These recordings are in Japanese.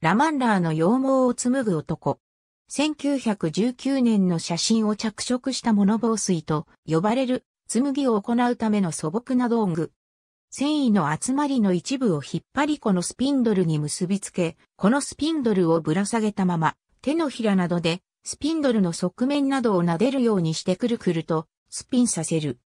ラマンラーの羊毛を紡ぐ男。1919年の写真を着色した物防水と呼ばれる紡ぎを行うための素朴な道具。繊維の集まりの一部を引っ張りこのスピンドルに結びつけ、このスピンドルをぶら下げたまま、手のひらなどでスピンドルの側面などを撫でるようにしてくるくるとスピンさせる。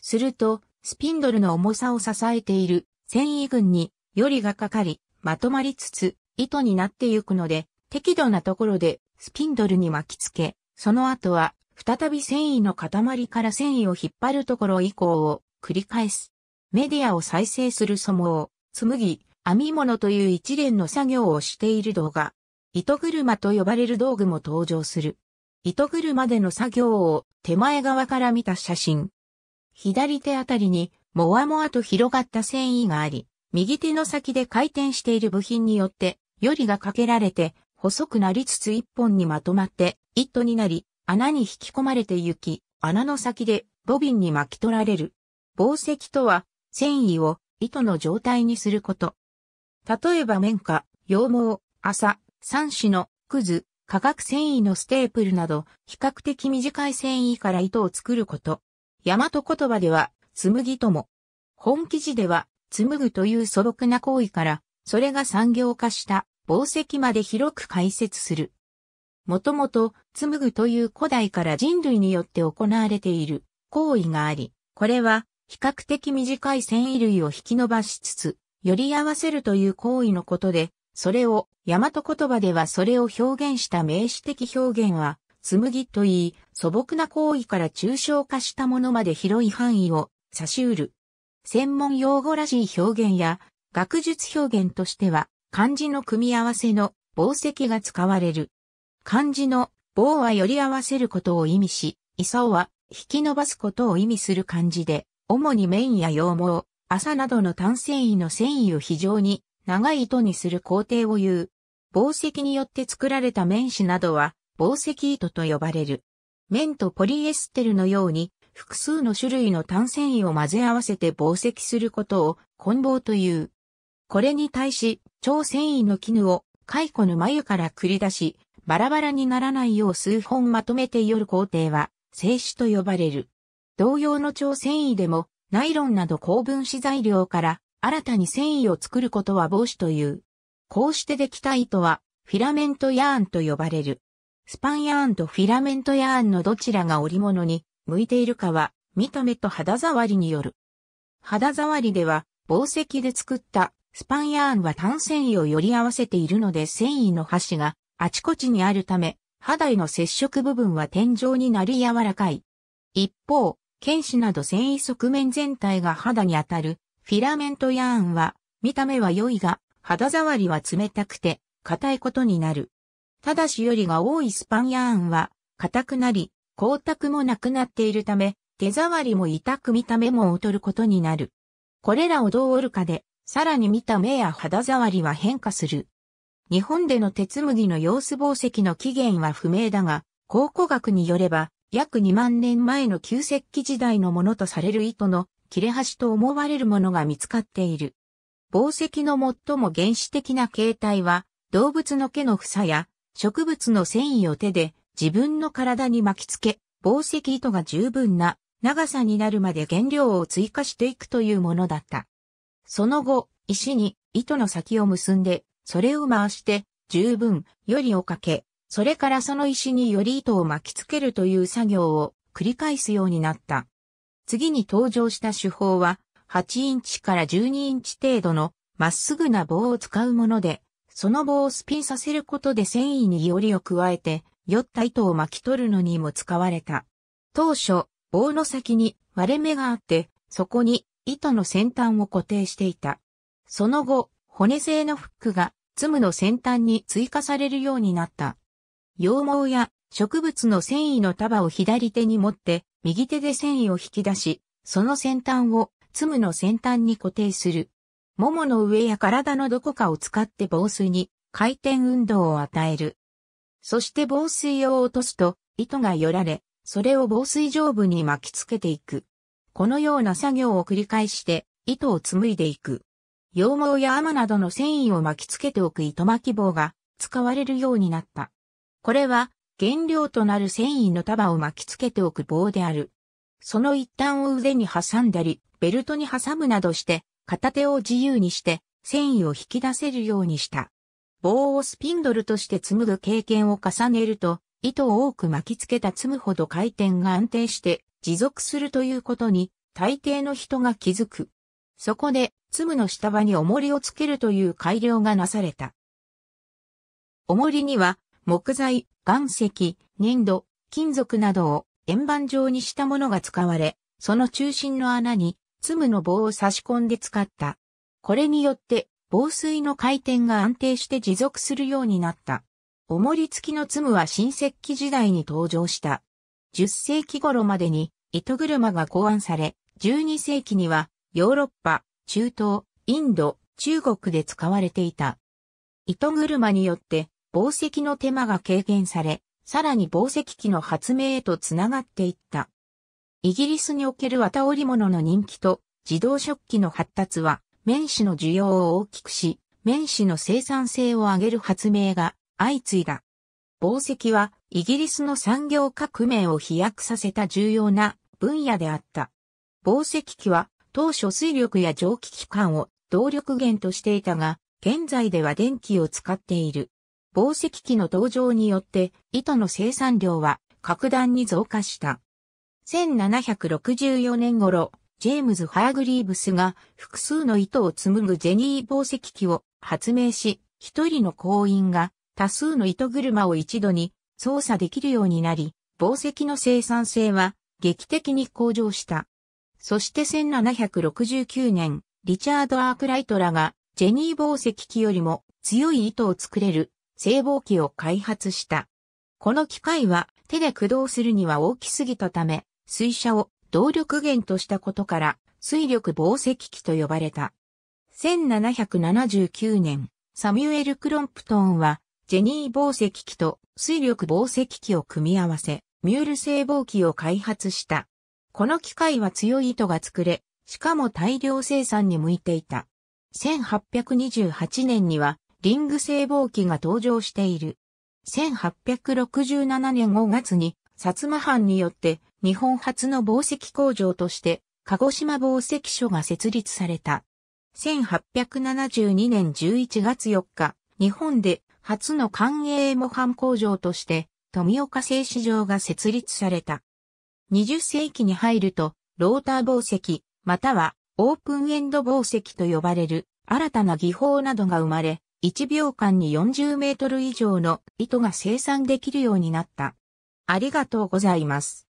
すると、スピンドルの重さを支えている繊維群によりがかかり、まとまりつつ、糸になってゆくので、適度なところでスピンドルに巻きつけ、その後は再び繊維の塊から繊維を引っ張るところ以降を繰り返す。メディアを再生する素毛紡ぎ、編み物という一連の作業をしている動画、糸車と呼ばれる道具も登場する。糸車での作業を手前側から見た写真。左手あたりに、もわもわと広がった繊維があり、右手の先で回転している部品によって、よりがかけられて、細くなりつつ一本にまとまって、糸になり、穴に引き込まれてゆき、穴の先でボビンに巻き取られる。防石とは、繊維を糸の状態にすること。例えば綿花、羊毛、麻、三種の、くず、化学繊維のステープルなど、比較的短い繊維から糸を作ること。大和言葉では、紬とも。本記事では、紡ぐという素朴な行為から、それが産業化した宝石まで広く解説する。もともと、紡ぐという古代から人類によって行われている行為があり、これは比較的短い繊維類を引き伸ばしつつ、より合わせるという行為のことで、それを、大和言葉ではそれを表現した名詞的表現は、紡ぎといい、素朴な行為から抽象化したものまで広い範囲を差し得る。専門用語らしい表現や、学術表現としては、漢字の組み合わせの宝石が使われる。漢字の棒はより合わせることを意味し、磯は引き伸ばすことを意味する漢字で、主に綿や羊毛、麻などの単繊維の繊維を非常に長い糸にする工程を言う。宝石によって作られた綿紙などは、宝石糸と呼ばれる。綿とポリエステルのように複数の種類の単繊維を混ぜ合わせて紡績することを混紡という。これに対し、超繊維の絹を蚕の眉から繰り出し、バラバラにならないよう数本まとめてよる工程は、静止と呼ばれる。同様の超繊維でも、ナイロンなど高分子材料から新たに繊維を作ることは防止という。こうしてできた糸は、フィラメントヤーンと呼ばれる。スパンヤーンとフィラメントヤーンのどちらが織物に向いているかは、見た目と肌触りによる。肌触りでは、宝石で作ったスパンヤーンは単繊維をより合わせているので繊維の端があちこちにあるため、肌への接触部分は天井になり柔らかい。一方、剣士など繊維側面全体が肌に当たるフィラメントヤーンは、見た目は良いが、肌触りは冷たくて、硬いことになる。ただしよりが多いスパンヤーンは、硬くなり、光沢もなくなっているため、手触りも痛く見た目も劣ることになる。これらをどう折るかで、さらに見た目や肌触りは変化する。日本での鉄麦の様子宝石の起源は不明だが、考古学によれば、約2万年前の旧石器時代のものとされる糸の切れ端と思われるものが見つかっている。宝石の最も原始的な形態は、動物の毛の房や植物の繊維を手で自分の体に巻き付け、防石糸が十分な長さになるまで原料を追加していくというものだった。その後、石に糸の先を結んで、それを回して、十分、よりをかけ、それからその石により糸を巻きつけるという作業を繰り返すようになった。次に登場した手法は、8インチから12インチ程度のまっすぐな棒を使うもので、その棒をスピンさせることで繊維によりを加えて、酔った糸を巻き取るのにも使われた。当初、棒の先に割れ目があって、そこに糸の先端を固定していた。その後、骨製のフックが、ツムの先端に追加されるようになった。羊毛や植物の繊維の束を左手に持って、右手で繊維を引き出し、その先端をツムの先端に固定する。腿の上や体のどこかを使って防水に回転運動を与える。そして防水用を落とすと、糸がよられ、それを防水上部に巻きつけていく。このような作業を繰り返して、糸を紡いでいく。羊毛や雨などの繊維を巻きつけておく糸巻き棒が使われるようになった。これは原料となる繊維の束を巻きつけておく棒である。その一端を腕に挟んだり、ベルトに挟むなどして、片手を自由にして繊維を引き出せるようにした。棒をスピンドルとして紡ぐ経験を重ねると、糸を多く巻きつけた積むほど回転が安定して持続するということに大抵の人が気づく。そこで、紡むの下場に重りをつけるという改良がなされた。重りには木材、岩石、粘土、金属などを円盤状にしたものが使われ、その中心の穴にツムの棒を差し込んで使った。これによって防水の回転が安定して持続するようになった。重り付きのツムは新石器時代に登場した。10世紀頃までに糸車が考案され、12世紀にはヨーロッパ、中東、インド、中国で使われていた。糸車によって宝石の手間が軽減され、さらに宝石器の発明へとつながっていった。イギリスにおける綿織物の人気と自動食器の発達は綿子の需要を大きくし、綿子の生産性を上げる発明が相次いだ。紡績はイギリスの産業革命を飛躍させた重要な分野であった。紡績機は当初水力や蒸気機関を動力源としていたが、現在では電気を使っている。紡績機の登場によって糸の生産量は格段に増加した。1764年頃、ジェームズ・ハーグリーブスが複数の糸を紡ぐジェニー宝石機を発明し、一人の行員が多数の糸車を一度に操作できるようになり、宝石の生産性は劇的に向上した。そして1769年、リチャード・アークライトらがジェニー宝石機よりも強い糸を作れる製棒機を開発した。この機械は手で駆動するには大きすぎたため、水車を動力源としたことから、水力防石機と呼ばれた。1779年、サミュエル・クロンプトンは、ジェニー防石機と水力防石機を組み合わせ、ミュール製防機を開発した。この機械は強い糸が作れ、しかも大量生産に向いていた。1828年には、リング製防機が登場している。1867年5月に、薩摩藩によって日本初の紡績工場として、鹿児島紡績所が設立された。1872年11月4日、日本で初の官営模範工場として、富岡製糸場が設立された。20世紀に入ると、ローター紡績、またはオープンエンド紡績と呼ばれる新たな技法などが生まれ、1秒間に40メートル以上の糸が生産できるようになった。ありがとうございます。